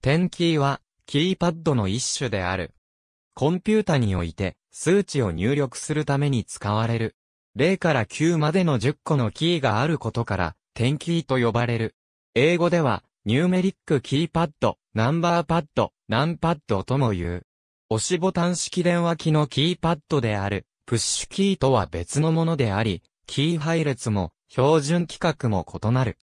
点キーは、キーパッドの一種である。コンピュータにおいて、数値を入力するために使われる。0から9までの10個のキーがあることから、点キーと呼ばれる。英語では、ニューメリックキーパッド、ナンバーパッド、ナンパッドとも言う。押しボタン式電話機のキーパッドである、プッシュキーとは別のものであり、キー配列も、標準規格も異なる。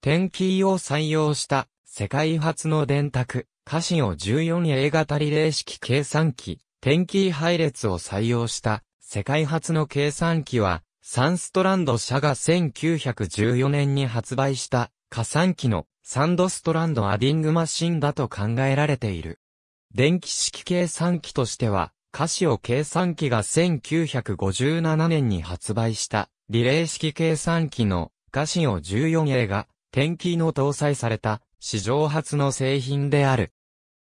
点キーを採用した世界初の電卓、カシオ 14A 型リレー式計算機、天気配列を採用した世界初の計算機は、サンストランド社が1914年に発売した加算機のサンドストランドアディングマシンだと考えられている。電気式計算機としては、カシオ計算機が1957年に発売したリレー式計算機のカシオ 14A が天気の搭載された史上初の製品である。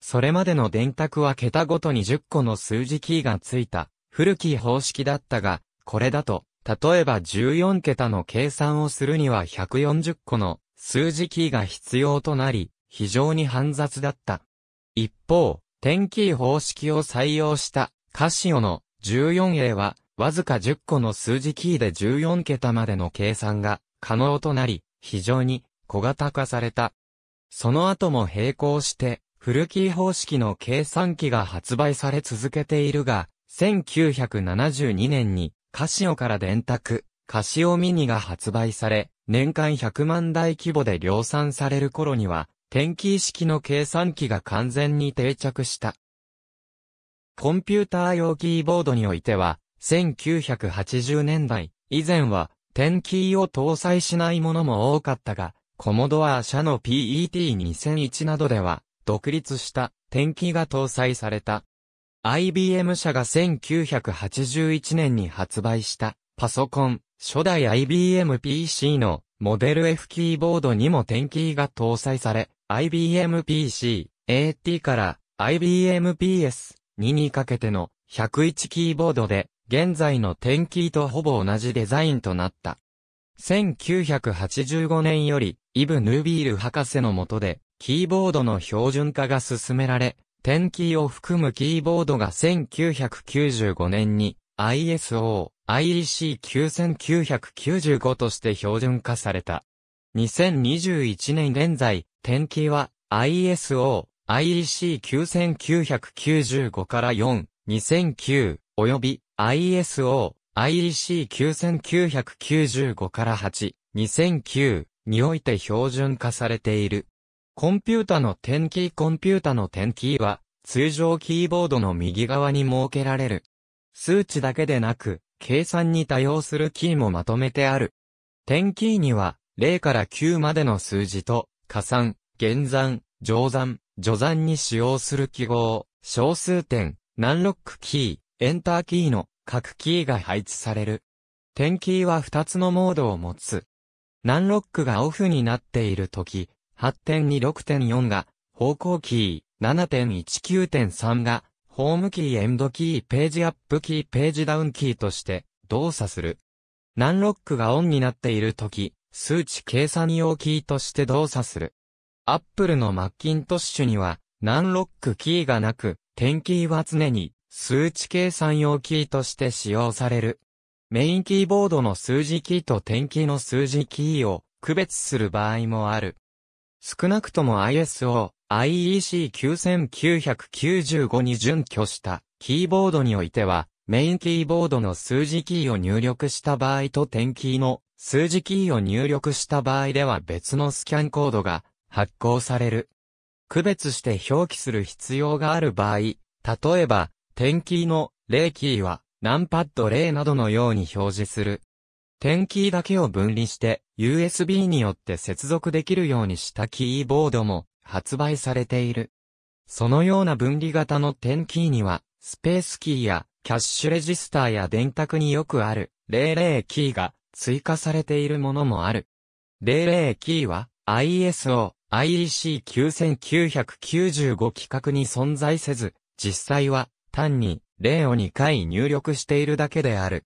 それまでの電卓は桁ごとに10個の数字キーがついた、古き方式だったが、これだと、例えば14桁の計算をするには140個の数字キーが必要となり、非常に煩雑だった。一方、点キー方式を採用したカシオの 14A は、わずか10個の数字キーで14桁までの計算が可能となり、非常に小型化された。その後も並行して、フルキー方式の計算機が発売され続けているが、1972年にカシオから電卓、カシオミニが発売され、年間100万台規模で量産される頃には、キー式の計算機が完全に定着した。コンピューター用キーボードにおいては、1980年代以前は、ンキーを搭載しないものも多かったが、コモドア社の PET2001 などでは、独立した天気が搭載された。IBM 社が1981年に発売したパソコン、初代 IBM PC のモデル F キーボードにも点キーが搭載され、IBM PC、AT から IBM PS2 にかけての101キーボードで、現在の点キーとほぼ同じデザインとなった。1985年より、イブ・ヌービール博士の下で、キーボードの標準化が進められ、ンキーを含むキーボードが1995年に ISO、IEC9995 として標準化された。2021年現在、ンキーは ISO、IEC9995 から4、2009、及び ISO、IEC9995 から8、2009において標準化されている。コンピュータの点キーコンピュータの点キーは、通常キーボードの右側に設けられる。数値だけでなく、計算に対応するキーもまとめてある。点キーには、0から9までの数字と、加算、減算、乗算、除算に使用する記号、小数点、ンロックキー、エンターキーの各キーが配置される。点キーは2つのモードを持つ。何ロックがオフになっているとき、8.2.6.4が方向キー、7.19.3がホームキーエンドキーページアップキーページダウンキーとして動作する。何ロックがオンになっているとき、数値計算用キーとして動作する。アップルのマッキントッシュには、何ロックキーがなく、点キーは常に数値計算用キーとして使用される。メインキーボードの数字キーと点キーの数字キーを区別する場合もある。少なくとも ISO、IEC9995 に準拠したキーボードにおいては、メインキーボードの数字キーを入力した場合と点キーの数字キーを入力した場合では別のスキャンコードが発行される。区別して表記する必要がある場合、例えば、点キーの0キーは何パッド0などのように表示する。点キーだけを分離して USB によって接続できるようにしたキーボードも発売されている。そのような分離型の点キーにはスペースキーやキャッシュレジスターや電卓によくある00キーが追加されているものもある。00キーは ISO、IEC 9995規格に存在せず、実際は単に例を2回入力しているだけである。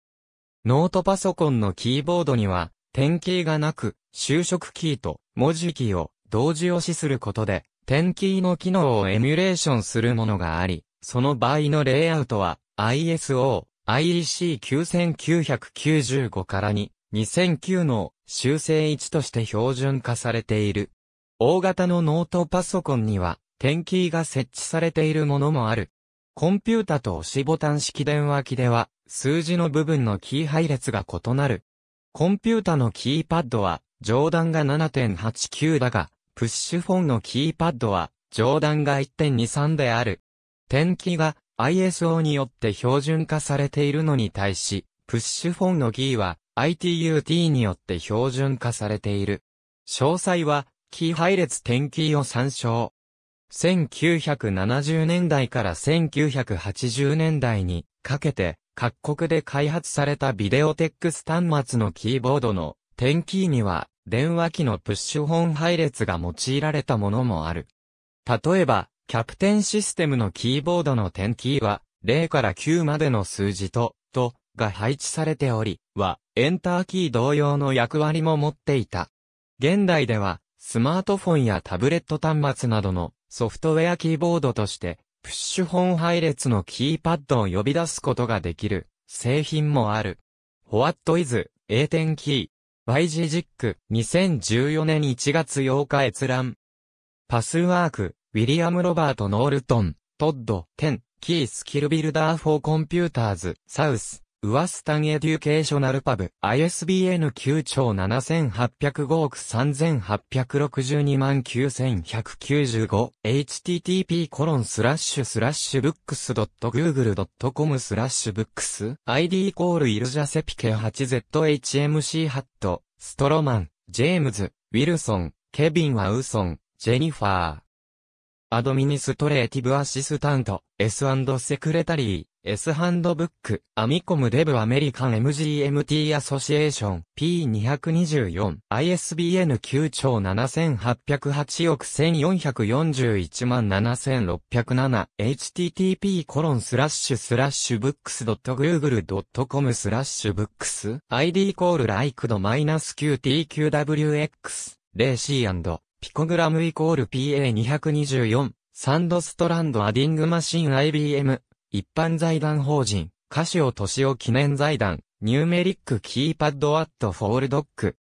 ノートパソコンのキーボードには、点キーがなく、就職キーと文字キーを同時押しすることで、点キーの機能をエミュレーションするものがあり、その場合のレイアウトは ISO、IEC9995 から2、2009の修正1として標準化されている。大型のノートパソコンには、点キーが設置されているものもある。コンピュータと押しボタン式電話機では、数字の部分のキー配列が異なる。コンピュータのキーパッドは、上段が7.89だが、プッシュフォンのキーパッドは、上段が1.23である。点キーが ISO によって標準化されているのに対し、プッシュフォンのキーは ITUT によって標準化されている。詳細は、キー配列点キーを参照。1970年代から1980年代にかけて各国で開発されたビデオテックス端末のキーボードの点キーには電話機のプッシュ本配列が用いられたものもある。例えば、キャプテンシステムのキーボードの点キーは0から9までの数字と、と、が配置されており、は、エンターキー同様の役割も持っていた。現代では、スマートフォンやタブレット端末などのソフトウェアキーボードとして、プッシュ本配列のキーパッドを呼び出すことができる、製品もある。What is, A 0キー、YGZIC、2014年1月8日閲覧。パスワーク、ウィリアム・ロバート・ノールトン、トッド、10、キースキルビルダー・フォー・コンピューターズ、サウス。ウワスタンエデュケーショナルパブ、ISBN 9兆7805億3862万9195、http コロンスラッシュスラッシュブックスドット .google.com スラッシュブックス、id イコールイルジャセピケ 8zhmc ハット、ストロマン、ジェームズ、ウィルソン、ケビン・ワウソン、ジェニファー、アドミニストレーティブアシスタント、S& セクレタリー、S ハンドブック、アミコムデブアメリカン MGMT アソシエーション P224 ISBN 9兆7808億1441万7607 http コロンスラッシュスラッシュブックス .google.com スラッシュブックス ID コールライクドマイナス QTQWX レーシーピコグラムイコール PA224、サンドストランドアディングマシン IBM、一般財団法人、カシオトシオ記念財団、ニューメリックキーパッドアットフォールドック。